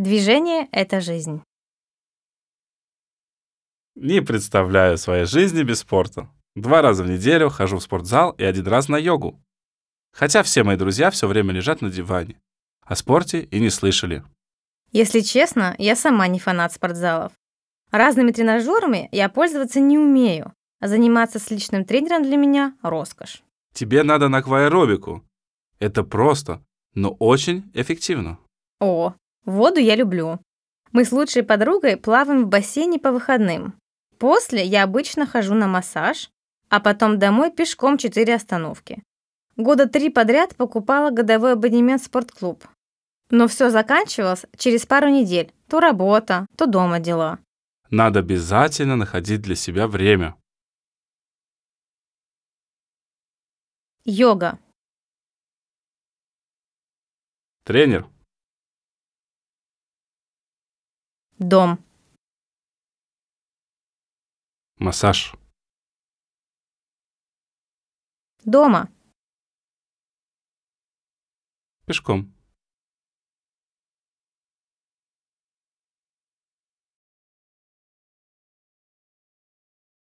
Движение — это жизнь. Не представляю своей жизни без спорта. Два раза в неделю хожу в спортзал и один раз на йогу. Хотя все мои друзья все время лежат на диване. О спорте и не слышали. Если честно, я сама не фанат спортзалов. Разными тренажерами я пользоваться не умею, а заниматься с личным тренером для меня – роскошь. Тебе надо на акваэробику. Это просто, но очень эффективно. О, Воду я люблю. Мы с лучшей подругой плаваем в бассейне по выходным. После я обычно хожу на массаж, а потом домой пешком 4 остановки. Года три подряд покупала годовой абонемент в спортклуб. Но все заканчивалось через пару недель. То работа, то дома дела. Надо обязательно находить для себя время. Йога. Тренер, Дом. Массаж. Дома. Пешком.